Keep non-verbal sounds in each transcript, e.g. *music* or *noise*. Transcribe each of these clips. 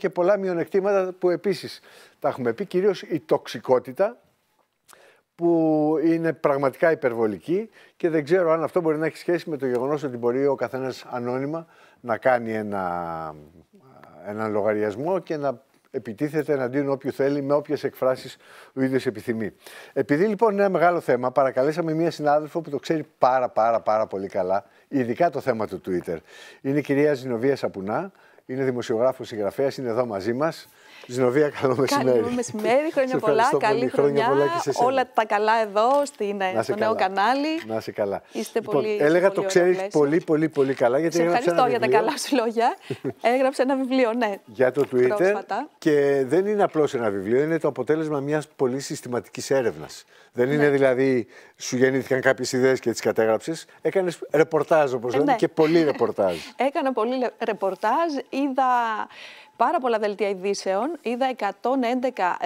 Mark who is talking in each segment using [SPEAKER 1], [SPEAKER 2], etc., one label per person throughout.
[SPEAKER 1] και πολλά μειονεκτήματα που επίσης τα έχουμε πει, κυρίως η τοξικότητα που είναι πραγματικά υπερβολική και δεν ξέρω αν αυτό μπορεί να έχει σχέση με το γεγονός ότι μπορεί ο καθένας ανώνυμα να κάνει ένα, ένα λογαριασμό και να επιτίθεται εναντίον όποιου θέλει με όποιες εκφράσεις ο ίδιος επιθυμεί. Επειδή λοιπόν είναι ένα μεγάλο θέμα, παρακαλέσαμε μία συνάδελφο που το ξέρει πάρα πάρα πάρα πολύ καλά, ειδικά το θέμα του Twitter. Είναι η κυρία Ζινοβία Σαπουνά, είναι δημοσιογράφος, συγγραφέας, είναι εδώ μαζί μας. Ζηνοβία, καλό μεσημέρι. Καλό
[SPEAKER 2] μεσημέρι, χρόνια πολλά, καλή χρονιά. Πολλά όλα τα καλά εδώ στην, ε, στο νέο κανάλι.
[SPEAKER 1] Να είσαι καλά. Είστε λοιπόν, πολύ, έλεγα πολύ το ξέρεις πολύ, πολύ, πολύ καλά. Γιατί σε ευχαριστώ ένα για τα καλά σου λόγια. *laughs*
[SPEAKER 2] Έγραψε ένα βιβλίο, ναι.
[SPEAKER 1] Για το Twitter. Και δεν είναι απλώς ένα βιβλίο, είναι το αποτέλεσμα μιας πολύ συστηματικής έρευνας. Δεν είναι ναι. δηλαδή σου γεννήθηκαν κάποιες ιδέες και τις κατέγραψες. Έκανες ρεπορτάζ, όπως λένε, ναι. και πολύ ρεπορτάζ.
[SPEAKER 2] *laughs* Έκανα πολύ ρεπορτάζ. Είδα πάρα πολλά δελτία ειδήσεων. Είδα 111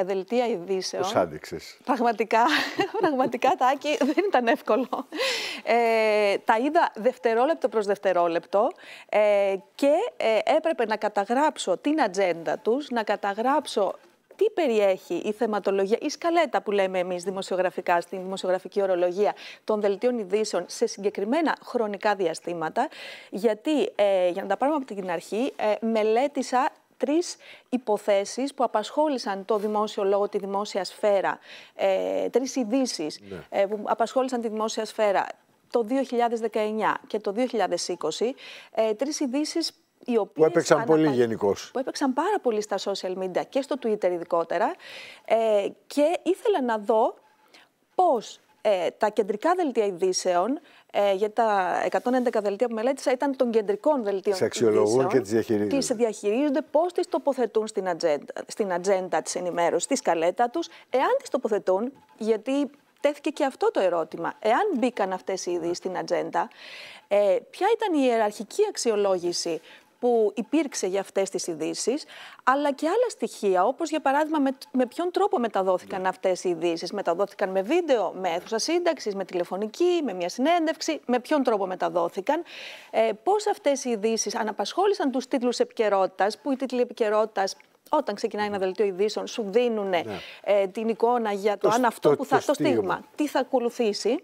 [SPEAKER 2] δελτία ειδήσεων. Τους άντεξες. Πραγματικά, *laughs* πραγματικά Τάκη, *laughs* δεν ήταν εύκολο. Ε, τα είδα δευτερόλεπτο προς δευτερόλεπτο ε, και ε, έπρεπε να καταγράψω την ατζέντα τους, να καταγράψω τι περιέχει η θεματολογία, η σκαλέτα που λέμε εμείς δημοσιογραφικά, στη δημοσιογραφική ορολογία των δελτίων ειδήσεων σε συγκεκριμένα χρονικά διαστήματα. Γιατί, ε, για να τα πάρουμε από την αρχή, ε, μελέτησα τρεις υποθέσεις που απασχόλησαν το δημόσιο λόγο, τη δημόσια σφαίρα, ε, τρεις ειδήσεις ναι. ε, που απασχόλησαν τη δημόσια σφαίρα το 2019 και το 2020, τρεις ειδήσεις οι οποίες που έπαιξαν πολύ γενικώς. Που έπαιξαν πάρα πολύ στα social media και στο Twitter ειδικότερα. Ε, και ήθελα να δω πώς ε, τα κεντρικά δελτία ειδήσεων, ε, για τα 111 δελτία που μελέτησα, ήταν των κεντρικών δελτίων Σε αξιολογούν και τις διαχειρίζονται. Τις διαχειρίζονται, πώς τις τοποθετούν στην ατζέντα, στην ατζέντα της ενημέρωσης, στη σκαλέτα τους. Εάν τις τοποθετούν, γιατί τέθηκε και αυτό το ερώτημα. Εάν μπήκαν αυτές οι ειδήσεις στην ατζέντα, ε, ποια ήταν η ιεραρχική αξιολόγηση που υπήρξε για αυτές τις ειδήσεις, αλλά και άλλα στοιχεία, όπως για παράδειγμα με, με ποιον τρόπο μεταδόθηκαν yeah. Ναι. αυτές οι ειδήσεις. Μεταδόθηκαν με βίντεο, με αίθουσα σύνταξης, με τηλεφωνική, με μια συνέντευξη, με ποιον τρόπο μεταδόθηκαν. Ε, πώς αυτές οι ειδήσεις αναπασχόλησαν τους τίτλους επικαιρότητας, που οι τίτλοι επικαιρότητας όταν ξεκινάει ένα δελτίο ειδήσεων, σου δίνουν ναι. ε, την εικόνα για το, το αν αυτό που θα. το στίγμα. Τι θα ακολουθήσει.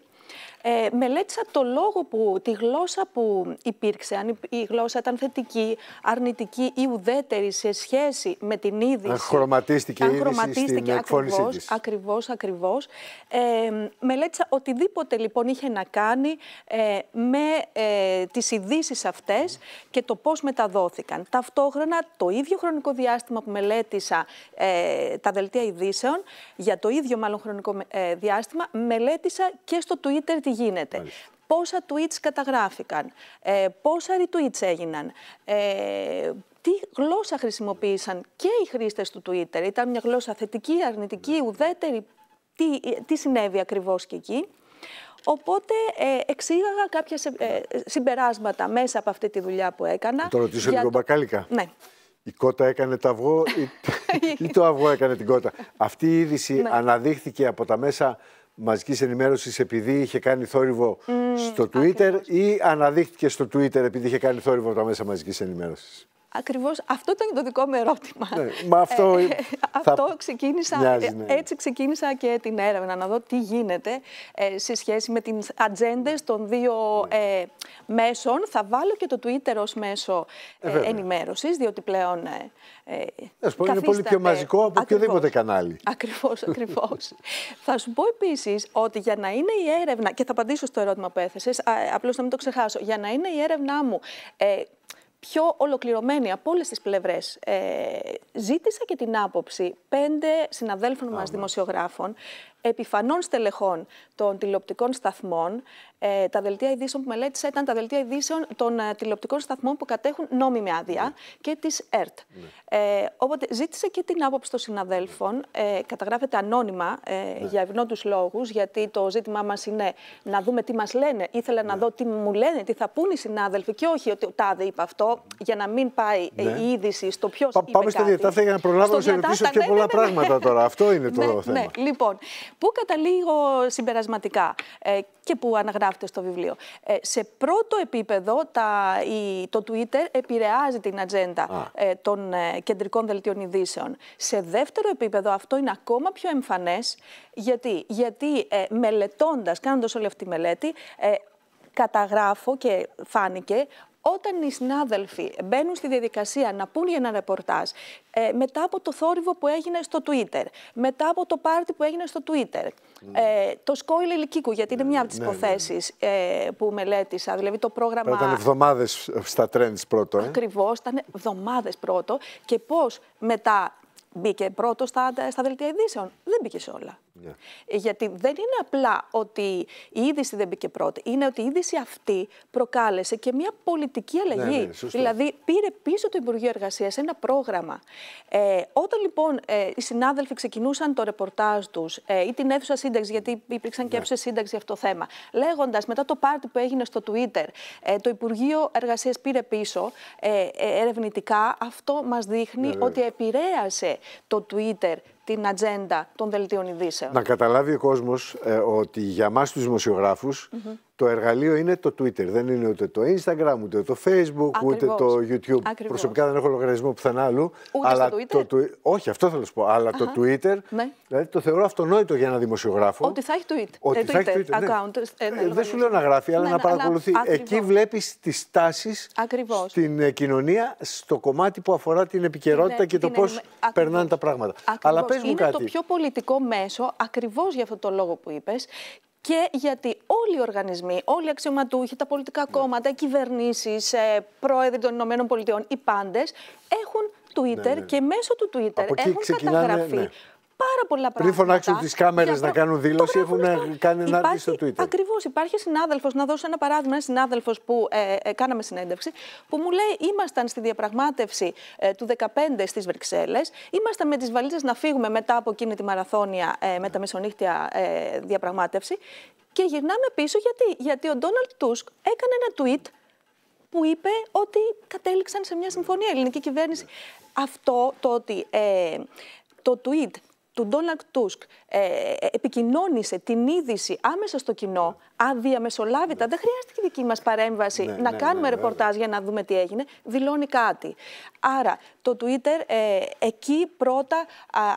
[SPEAKER 2] Ε, μελέτησα το λόγο που, τη γλώσσα που υπήρξε, αν η γλώσσα ήταν θετική, αρνητική ή ουδέτερη σε σχέση με την είδηση. Αν χρωματίστηκε η είδηση στην εκφώνησή της. Ακριβώς, ακριβώς. Ε, μελέτησα οτιδήποτε λοιπόν είχε να κάνει ε, με ε, τις ειδήσεις αυτές και το πώς μεταδόθηκαν. Ταυτόχρονα το ίδιο χρονικό διάστημα που μελέτησα ε, τα δελτία ειδήσεων, για το ίδιο μάλλον χρονικό ε, διάστημα, μελέτησα και στο Twitter τι γίνεται. Πόσα tweets καταγράφηκαν, ε, πόσα retweets έγιναν, ε, τι γλώσσα χρησιμοποίησαν και οι χρήστες του Twitter. Ήταν μια γλώσσα θετική, αρνητική, ναι. ουδέτερη. Τι, τι συνέβη ακριβώς και εκεί. Οπότε ε, εξήγαγα κάποια ε, συμπεράσματα μέσα από αυτή τη δουλειά που έκανα. Το ρωτήσω λίγο το...
[SPEAKER 1] μπακάλικα. Ναι. Η κότα έκανε το αυγό ή... *laughs* ή το αυγό έκανε την κότα. Αυτή η το αυγο εκανε την κοτα αυτη η ειδηση ναι. αναδείχθηκε από τα μέσα μαζικής ενημέρωσης επειδή είχε κάνει θόρυβο στο Twitter ή αναδείχθηκε στο Twitter επειδή είχε κάνει θόρυβο από τα μέσα μαζικής ενημέρωσης.
[SPEAKER 2] Ακριβώς αυτό ήταν το δικό μου ερώτημα. Ναι, μα αυτό... Ε, θα... ξεκίνησα, μοιάζει, ναι. έτσι ξεκίνησα και την έρευνα, να δω τι γίνεται ε, σε σχέση με τις ατζέντε των δύο ναι. ε, μέσων. Θα βάλω και το Twitter ως μέσο ε, ενημέρωσης, διότι πλέον σου πω, είναι πολύ πιο μαζικό
[SPEAKER 1] από οποιοδήποτε κανάλι.
[SPEAKER 2] Ακριβώς, ακριβώς. *laughs* θα σου πω επίσης ότι για να είναι η έρευνα, και θα απαντήσω στο ερώτημα που έθεσες, α, απλώς να μην το ξεχάσω, για να είναι η έρευνά μου πιο ολοκληρωμένη από όλες τις πλευρές. Ε, ζήτησα και την άποψη πέντε συναδέλφων μας δημοσιογράφων, επιφανών στελεχών των τηλεοπτικών σταθμών, ε, τα δελτία ειδήσεων που μελέτησα ήταν τα δελτία ειδήσεων των ε, τηλεοπτικών σταθμών που κατέχουν νόμιμη άδεια ναι. και της ΕΡΤ. Ναι. Ε, οπότε ζήτησε και την άποψη των συναδέλφων. Ε, καταγράφεται ανώνυμα ε, ναι. για ευνόντους λόγους, γιατί το ζήτημά μας είναι να δούμε τι μας λένε. Ήθελα να δω τι μου λένε, τι θα πούνε οι συνάδελφοι και όχι ότι ο Τάδε είπε αυτό, για να μην πάει ε, η είδηση στο ποιος Πα, είπε Πάμε στα διατάφτα για να προλάβω να σε ρωτήσω και πολλά πράγματα
[SPEAKER 1] τώρα. Αυτό είναι το θέμα.
[SPEAKER 2] Λοιπόν, πού καταλήγω συμπερασματικά ε, και που αναγράφω βιβλίο. Ε, σε πρώτο επίπεδο τα, το Twitter επηρεάζει την ατζέντα ε, των ε, κεντρικών δελτίων ειδήσεων. Σε δεύτερο επίπεδο αυτό είναι ακόμα πιο εμφανές. Γιατί, γιατί μελετώντας, κάνοντας όλη αυτή τη μελέτη, καταγράφω και φάνηκε όταν οι συνάδελφοι μπαίνουν στη διαδικασία να πούν για ένα ρεπορτάζ, μετά από το θόρυβο που έγινε στο Twitter, μετά από το πάρτι που έγινε στο Twitter, ε, το σκόιλ ηλικίκου, γιατί είναι ναι, μια από τις ναι, ναι, ναι. υποθέσεις ε, που μελέτησα. Δηλαδή το πρόγραμμα. Ήταν
[SPEAKER 1] εβδομάδες στα trends πρώτο. Ε.
[SPEAKER 2] Ακριβώς, ήταν εβδομάδες πρώτο. Και πώς μετά μπήκε πρώτο στα, στα δελτία ειδήσεων. Δεν μπήκε σε όλα. Ναι. Ε, γιατί δεν είναι απλά ότι η είδηση δεν μπήκε πρώτη, είναι ότι η είδηση αυτή προκάλεσε και μια πολιτική ναι, αλλαγή. Ναι, δηλαδή πήρε πίσω το Υπουργείο Εργασίας ένα πρόγραμμα. Ε, όταν λοιπόν ε, οι συνάδελφοι ξεκινούσαν το ρεπορτάζ τους ε, ή την αίθουσα σύνταξη, γιατί υπήρξαν και αίθουσε σύνταξη για αυτό το θέμα, λέγοντας μετά το πάρτι που έγινε στο Twitter, ε, το Υπουργείο Εργασίας πήρε πίσω ε, ερευνητικά, αυτό μας δείχνει ότι επηρέασε το Twitter την ατζέντα των δελτίων ειδήσεων. Να
[SPEAKER 1] καταλάβει ο κόσμος ε, ότι για εμά τους δημοσιογράφους το εργαλείο είναι το Twitter. Δεν είναι ούτε το Instagram, ούτε το Facebook, ούτε το YouTube. Ακριβώς. Προσωπικά δεν έχω λογαριασμό πουθενά άλλου. Ούτε αλλά στο Twitter. όχι, αυτό θέλω να σου πω. Αλλά το Twitter. Ναι. Δηλαδή το θεωρώ αυτονόητο για ένα δημοσιογράφο. Ότι
[SPEAKER 2] θα έχει tweet. Ότι ε, θα Twitter, έχει Twitter. Ναι. Account, ε, ε, ναι, δεν σου λέω
[SPEAKER 1] να γράφει, αλλά ναι, να παρακολουθεί. Εκεί βλέπεις τις τάσεις στην ε, κοινωνία, στο κομμάτι που αφορά την επικαιρότητα και το πώ περνάνε τα πράγματα. Αλλά πες μου κάτι. Είναι το πιο
[SPEAKER 2] πολιτικό μέσο ακριβώς για αυτό το λόγο που είπες και γιατί όλοι οι οργανισμοί, όλοι οι αξιωματούχοι, τα πολιτικά ναι. κόμματα, οι κυβερνήσεις, ε, πρόεδροι των Ηνωμένων Πολιτειών, οι πάντες έχουν ναι, Twitter ναι, και μέσω του Twitter έχουν καταγραφεί πάρα πολλά πράγματα. Πριν φωνάξουν τις κάμερες να
[SPEAKER 1] κάνουν δήλωση, έχουν κάνει ένα άρτη στο Twitter.
[SPEAKER 2] Ακριβώς. Υπάρχει συνάδελφος, να δώσω ένα παράδειγμα, ένα συνάδελφος που ε, ε, κάναμε συνέντευξη, που μου λέει: Ήμασταν στη διαπραγμάτευση ε, του 15 στις Βρυξέλλες, ήμασταν με τις βαλίτσες να φύγουμε μετά από εκείνη τη μαραθώνια ε, με τα μεσονύχτια διαπραγμάτευση. Και γυρνάμε πίσω γιατί, γιατί ο Ντόναλτ Τούσκ έκανε ένα tweet που είπε ότι κατέληξαν σε μια συμφωνία η ελληνική κυβέρνηση. Αυτό το ότι το tweet του Ντόναλτ Τούσκ ε, ε, επικοινώνησε την είδηση άμεσα στο κοινό, αδιαμεσολάβητα, ναι. δεν χρειάστηκε δική μας παρέμβαση ναι, να ναι, κάνουμε ναι, ρεπορτάζ για να δούμε τι έγινε, δηλώνει κάτι. Άρα το Twitter ε, εκεί πρώτα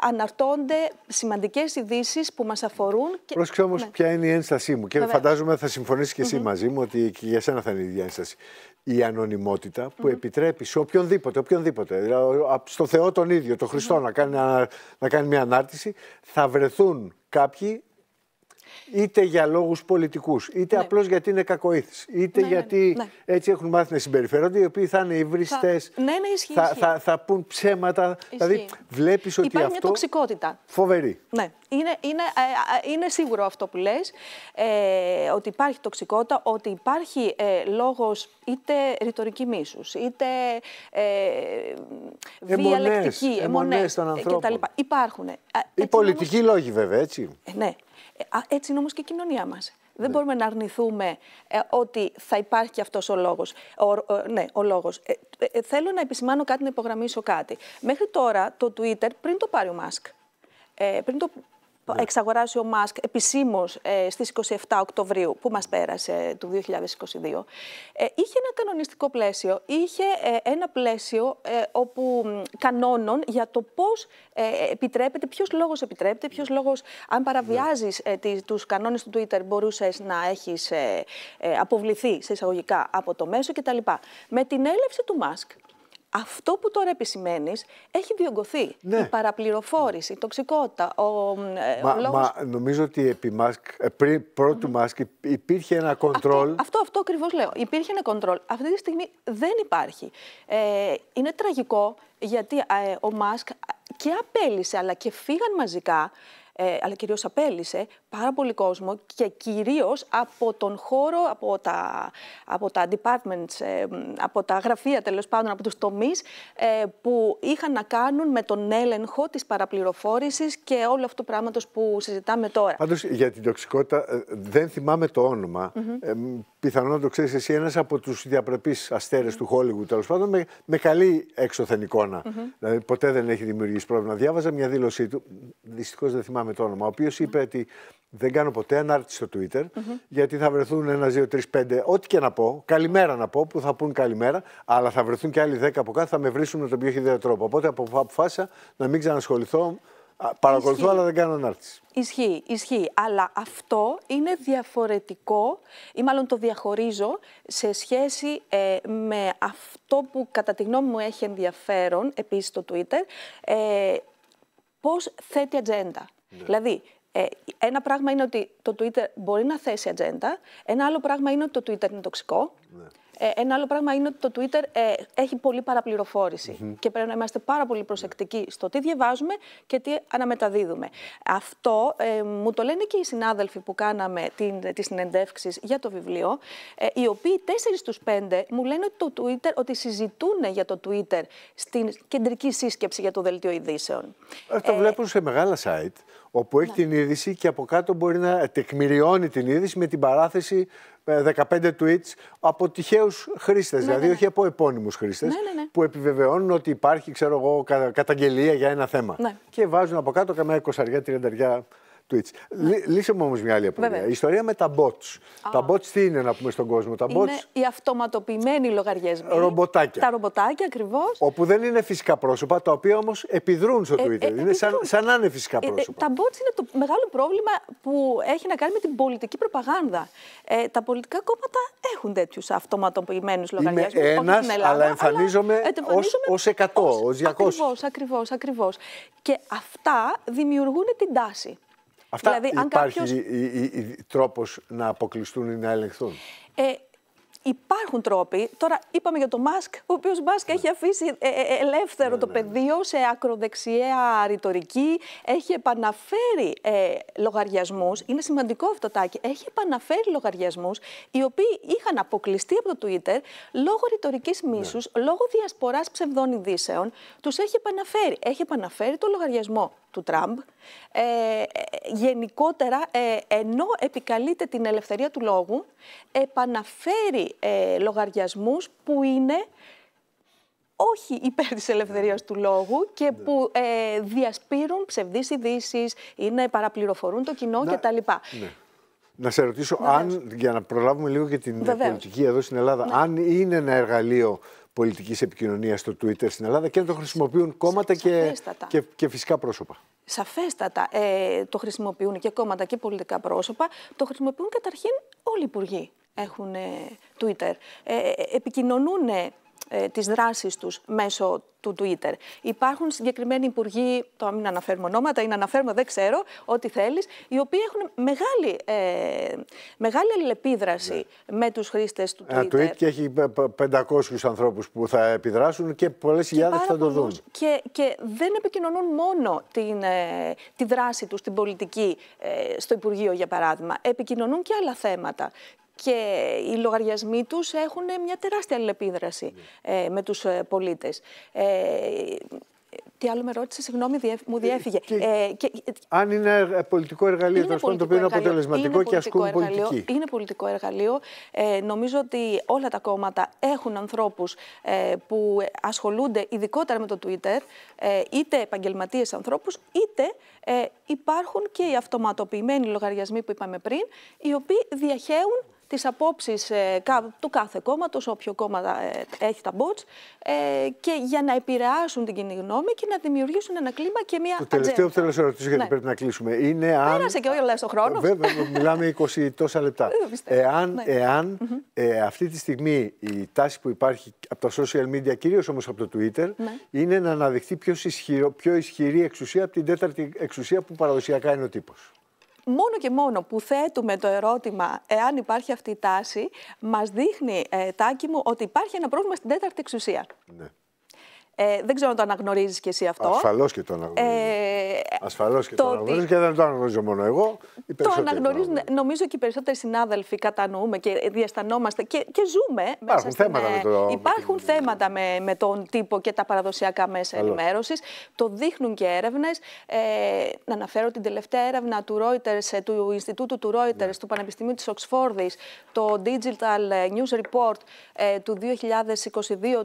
[SPEAKER 2] αναρτώνται σημαντικές ειδήσεις που μας αφορούν. Και... Πρόσεξε όμως ποια
[SPEAKER 1] είναι η ένστασή μου και φαντάζομαι θα συμφωνήσεις και εσύ μαζί μου ότι και για σένα θα είναι η ίδια ένσταση η ανωνυμότητα που επιτρέπει σε οποιονδήποτε, οποιονδήποτε, δηλαδή, στο Θεό τον ίδιο, τον Χριστό να, κάνει, να, να κάνει μια ανάρτηση, θα βρεθούν κάποιοι είτε για λόγους πολιτικούς, είτε ναι. απλώς γιατί είναι κακοήθης, είτε ναι, ναι, ναι. γιατί έτσι έχουν μάθει να συμπεριφέρονται, οι οποίοι θα είναι υβριστές, θα, ναι, ναι, ισχύει, θα, θα, θα πούν ψέματα, δηλαδή βλέπεις ότι Υπάρχει αυτό... Υπάρχει μια τοξικότητα. Φοβερή.
[SPEAKER 2] Ναι. Είναι, είναι, ε, ε, είναι σίγουρο αυτό που λες, ε, ότι υπάρχει τοξικότητα, ότι υπάρχει ε, λόγος είτε ρητορική μίσους, είτε ε, διαλεκτική, εμονές, των ανθρώπων. Υπάρχουν. Ε, οι πολιτικοί
[SPEAKER 1] λόγοι βέβαια, έτσι.
[SPEAKER 2] ναι. Ε, έτσι είναι όμως και η κοινωνία μας. Δεν ναι. μπορούμε να αρνηθούμε ε, ότι θα υπάρχει αυτός. αυτός ο λόγος. Ο, ναι, ο λόγος. Ε, θέλω να επισημάνω κάτι, να υπογραμμίσω κάτι. Μέχρι τώρα το Twitter, πριν το πάρει ο Μάσκ, πριν το ναι. εξαγοράσει ο Μάσκ επισήμως ε, στις 27 Οκτωβρίου, που μας πέρασε του 2022, ε, είχε ένα κανονιστικό πλαίσιο, είχε ε, ένα πλαίσιο ε, όπου κανόνων για το πώς ε, επιτρέπεται, ποιος λόγος επιτρέπεται, ποιος λόγος, αν ναι. παραβιάζεις τις, τους κανόνες του Twitter, μπορούσες να έχεις αποβληθεί, σε εισαγωγικά, από το μέσο κτλ. Με την έλευση του Μάσκ, αυτό που τώρα επισημαίνεις έχει διωγγωθεί. Ναι. Η παραπληροφόρηση, η τοξικότητα, ο, ε, μα, λόγος...
[SPEAKER 1] Μα νομίζω ότι επί ε, πριν πρώτου μάσκ υπήρχε ένα κοντρόλ. Αυτό,
[SPEAKER 2] αυτό, αυτό ακριβώς λέω. Υπήρχε ένα κοντρόλ. Αυτή τη στιγμή δεν υπάρχει. Ε, είναι τραγικό γιατί ε, ο Μάσκ και απέλησε αλλά και φύγαν μαζικά ε, αλλά κυρίως απέλησε πάρα πολύ κόσμο και κυρίως από τον χώρο, από τα, από τα departments, ε, από τα γραφεία τέλος πάντων, από τους τομείς ε, που είχαν να κάνουν με τον έλεγχο της παραπληροφόρησης και όλο αυτό το πράγμα που συζητάμε τώρα.
[SPEAKER 1] Πάντως για την τοξικότητα ε, δεν θυμάμαι το όνομα. πιθανόν να το ξέρεις εσύ ένας από τους διαπρεπείς αστέρες mm-hmm. του Χόλιγου τέλος πάντων με, καλή έξωθεν Δηλαδή ποτέ δεν έχει δημιουργήσει πρόβλημα. Διάβαζα μια δήλωσή του, δυστυχώς δεν θυμάμαι θυμάμαι το όνομα, ο οποίος είπε ότι δεν κάνω ποτέ ανάρτηση στο Twitter, γιατί θα βρεθούν ένα, δύο, τρεις, πέντε, ό,τι και να πω, καλημέρα να πω, που θα πούν καλημέρα, αλλά θα βρεθούν και άλλοι δέκα από κάτω, θα με βρίσκουν με τον πιο χειδέο τρόπο. Οπότε αποφάσισα να μην ξανασχοληθώ. Παρακολουθώ, Ισχύει. αλλά δεν κάνω ανάρτηση.
[SPEAKER 2] Ισχύει, ισχύει. Αλλά αυτό είναι διαφορετικό, ή μάλλον το διαχωρίζω, σε σχέση ε, με αυτό που κατά τη γνώμη μου έχει ενδιαφέρον, επίσης το Twitter, ε, πώς θέτει ατζέντα. Ναι. Δηλαδή, ε, ένα πράγμα είναι ότι το Twitter μπορεί να θέσει ατζέντα, ένα άλλο πράγμα είναι ότι το Twitter είναι τοξικό, ναι. Ε, ένα άλλο πράγμα είναι ότι το Twitter ε, έχει πολλή παραπληροφόρηση και πρέπει να είμαστε πάρα πολύ προσεκτικοί στο τι διαβάζουμε και τι αναμεταδίδουμε. Αυτό μου το λένε και οι συνάδελφοι που κάναμε την, τις συνεντεύξεις για το βιβλίο, οι οποίοι τέσσερις στους πέντε μου λένε ότι, το Twitter, ότι συζητούν για το Twitter στην κεντρική σύσκεψη για το Δελτίο Ειδήσεων.
[SPEAKER 1] Αυτό βλέπουν σε μεγάλα site όπου έχει ναι. την είδηση και από κάτω μπορεί να τεκμηριώνει την είδηση με την παράθεση 15 ε, tweets από τυχαίους χρήστες, ναι, δηλαδή ναι. όχι ναι. από επώνυμους χρήστες, που επιβεβαιώνουν ότι υπάρχει, ξέρω εγώ, καταγγελία για ένα θέμα. Και βάζουν από κάτω καμιά 20-30 Twitch. Λύσε μου όμως μια άλλη απορία. Η ιστορία με τα bots. Τα bots τι είναι να πούμε στον κόσμο. Τα bots... Είναι
[SPEAKER 2] οι αυτοματοποιημένοι λογαριασμοί. Ρομποτάκια. Τα ρομποτάκια ακριβώς.
[SPEAKER 1] Όπου δεν είναι φυσικά πρόσωπα, τα οποία όμως επιδρούν στο ε, Twitter. Ε, είναι σαν, σαν να είναι φυσικά ε, πρόσωπα.
[SPEAKER 2] τα bots είναι το μεγάλο πρόβλημα που έχει να κάνει με την πολιτική προπαγάνδα. Ε, τα πολιτικά κόμματα έχουν τέτοιους αυτοματοποιημένους λογαριασμού. Είμαι ένας, αλλά εμφανίζομαι
[SPEAKER 1] ω 100, ω 200.
[SPEAKER 2] Ακριβώς, ακριβώς. Και αυτά δημιουργούν την τάση. Αυτά δηλαδή, υπάρχει κάποιος...
[SPEAKER 1] τρόπος να αποκλειστούν ή να ελεγχθούν.
[SPEAKER 2] Ε, Υπάρχουν τρόποι. Τώρα είπαμε για το Μάσκ, ο οποίος Μάσκ έχει αφήσει ε, ε, ε, ελεύθερο ναι, το ναι, ναι. πεδίο σε ακροδεξιά ρητορική. Έχει επαναφέρει ε, λογαριασμούς. Είναι σημαντικό αυτό, Τάκη. Έχει επαναφέρει λογαριασμούς οι οποίοι είχαν αποκλειστεί από το Twitter λόγω ρητορικής μίσους, λόγω διασποράς ψευδών ειδήσεων. Τους έχει επαναφέρει. Έχει επαναφέρει το λογαριασμό του Τραμπ. Ε, γενικότερα, ενώ επικαλείται την ελευθερία του λόγου, επαναφέρει ε, λογαριασμούς που είναι όχι υπέρ της ελευθερίας του λόγου και ναι. που ε, διασπείρουν ψευδείς ειδήσεις είναι παραπληροφορούν το κοινό να, κτλ.
[SPEAKER 1] Ναι. Να σε ρωτήσω, αν, για να προλάβουμε λίγο και την πολιτική εδώ στην Ελλάδα, ναι. αν είναι ένα εργαλείο πολιτικής επικοινωνίας στο Twitter στην Ελλάδα και να το χρησιμοποιούν κόμματα και, και, και φυσικά πρόσωπα
[SPEAKER 2] σαφέστατα ε, το χρησιμοποιούν και κόμματα και πολιτικά πρόσωπα, το χρησιμοποιούν καταρχήν όλοι οι υπουργοί έχουν ε, Twitter. Ε, ε επικοινωνούν ε, τις δράσεις τους μέσω του Twitter. Υπάρχουν συγκεκριμένοι υπουργοί, το μην αναφέρουμε ονόματα ή να αναφέρουμε δεν ξέρω, ό,τι θέλεις, οι οποίοι έχουν μεγάλη, ε, μεγάλη αλληλεπίδραση ναι. με τους χρήστες του ε, Twitter. Ένα tweet και
[SPEAKER 1] έχει 500 ανθρώπους που θα επιδράσουν και πολλές χιλιάδες θα το δουν.
[SPEAKER 2] Και, και δεν επικοινωνούν μόνο την, ε, τη δράση τους, την πολιτική στο Υπουργείο για παράδειγμα. Επικοινωνούν και άλλα θέματα και οι λογαριασμοί τους έχουν μια τεράστια αλληλεπίδραση ναι. ε, με τους ε, πολίτες. Ε, τι άλλο με ρώτησε, συγγνώμη, μου ε, διέφυγε. Και, ε, και,
[SPEAKER 1] αν είναι ε, πολιτικό εργαλείο, είναι πολιτικό το οποίο είναι αποτελεσματικό είναι και ασκούν εργαλείο, πολιτική.
[SPEAKER 2] Είναι πολιτικό εργαλείο. Ε, νομίζω ότι όλα τα κόμματα έχουν ανθρώπους ε, που ασχολούνται ειδικότερα με το Twitter, ε, είτε επαγγελματίες ανθρώπους, είτε ε, υπάρχουν και οι αυτοματοποιημένοι λογαριασμοί που είπαμε πριν, οι οποίοι διαχέουν τις απόψεις ε, του κάθε κόμματος, όποιο κόμμα ε, έχει τα bots, ε, και για να επηρεάσουν την κοινή γνώμη και να δημιουργήσουν ένα κλίμα και μια. Το τελευταίο που θέλω να σε ρωτήσω, γιατί ναι. πρέπει
[SPEAKER 1] να κλείσουμε, είναι αν. Πέρασε
[SPEAKER 2] και όλα ο χρόνο. Ε, βέβαια,
[SPEAKER 1] μιλάμε 20 τόσα λεπτά. εάν ναι. εάν αυτή τη στιγμή η τάση που υπάρχει από τα social media, κυρίως όμως από το Twitter, ναι. είναι να αναδειχθεί πιο, πιο ισχυρή εξουσία από την τέταρτη εξουσία που παραδοσιακά είναι ο τύπος
[SPEAKER 2] μόνο και μόνο που θέτουμε το ερώτημα εάν υπάρχει αυτή η τάση, μας δείχνει, ε, Τάκη μου, ότι υπάρχει ένα πρόβλημα στην τέταρτη εξουσία. Ναι. Ε, δεν ξέρω αν το αναγνωρίζεις και εσύ αυτό. Ασφαλώς
[SPEAKER 1] και το αναγνωρίζω.
[SPEAKER 2] Ε,
[SPEAKER 1] Ασφαλώς και το, το αναγνωρίζω και δεν το αναγνωρίζω μόνο εγώ. το αναγνωρίζουν,
[SPEAKER 2] νομίζω και οι περισσότεροι συνάδελφοι κατανοούμε και διαστανόμαστε και, και ζούμε. Υπάρχουν μέσα θέματα στην... Ε, με Υπάρχουν θέματα με, με τον τύπο και τα παραδοσιακά μέσα ενημέρωσης. Το δείχνουν και έρευνες. Ε, να αναφέρω την τελευταία έρευνα του Reuters, ε, του Ινστιτούτου του Reuters, ναι. του Πανεπιστημίου της Οξφόρδης, το Digital News Report ε, του 2022,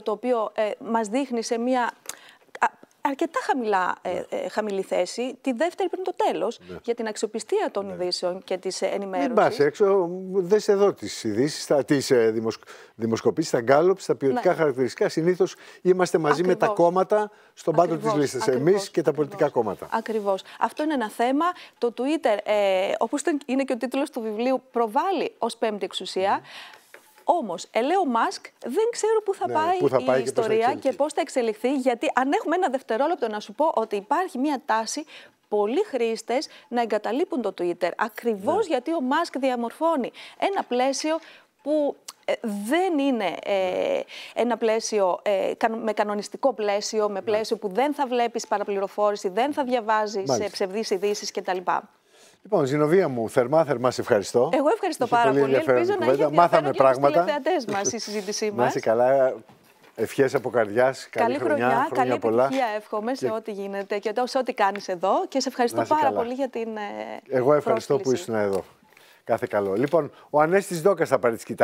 [SPEAKER 2] το οποίο ε, μας δείχνει σε μια αρκετά χαμηλά, ε, ναι. ε, χαμηλή θέση, τη δεύτερη πριν το τέλος, ναι. για την αξιοπιστία των ναι. ειδήσεων και της ε, ενημέρωσης. Μην πας
[SPEAKER 1] έξω, δες εδώ τις ειδήσεις, τι δημοσκ... δημοσκοπήσει, τα γκάλωπ, τα ποιοτικά χαρακτηριστικά. Συνήθως είμαστε μαζί με τα κόμματα στον πάτο της λίστας. Εμείς και τα πολιτικά κόμματα.
[SPEAKER 2] Ακριβώς. Αυτό είναι ένα θέμα. Το Twitter, ε, όπως είναι και ο τίτλος του βιβλίου, προβάλλει ως πέμπτη εξουσία. Όμω, ελέω Μάσκ, δεν ξέρω πού θα ναι, πάει η ιστορία και πώς θα, εξελιχθεί. Γιατί αν έχουμε ένα δευτερόλεπτο να σου πω ότι υπάρχει μια τάση πολλοί χρήστες να εγκαταλείπουν το Twitter. Ακριβώς ναι. γιατί ο Μάσκ διαμορφώνει ένα πλαίσιο που ε, δεν είναι ε, ένα πλαίσιο, ε, με κανονιστικό πλαίσιο, με ναι. πλαίσιο που δεν θα βλέπεις παραπληροφόρηση, δεν θα διαβάζεις Μάλιστα. ψευδείς ειδήσεις κτλ.
[SPEAKER 1] Λοιπόν, Ζηνοβία μου, θερμά, θερμά σε ευχαριστώ. Εγώ
[SPEAKER 2] ευχαριστώ πάρα πολύ. πολύ. Ελπίζω να Μάθαμε πράγματα. Και μας, η συζήτησή μα. Να
[SPEAKER 1] καλά. Ευχές από καρδιάς. Καλή, καλή χρονιά, καλή πολλά. επιτυχία.
[SPEAKER 2] Εύχομαι σε ό,τι γίνεται και σε ό,τι κάνεις εδώ. Και σε ευχαριστώ πάρα πολύ για την. Ε, Εγώ ευχαριστώ που
[SPEAKER 1] ήσουν εδώ. Κάθε καλό. Λοιπόν, ο Ανέστη Δόκα θα πάρει τη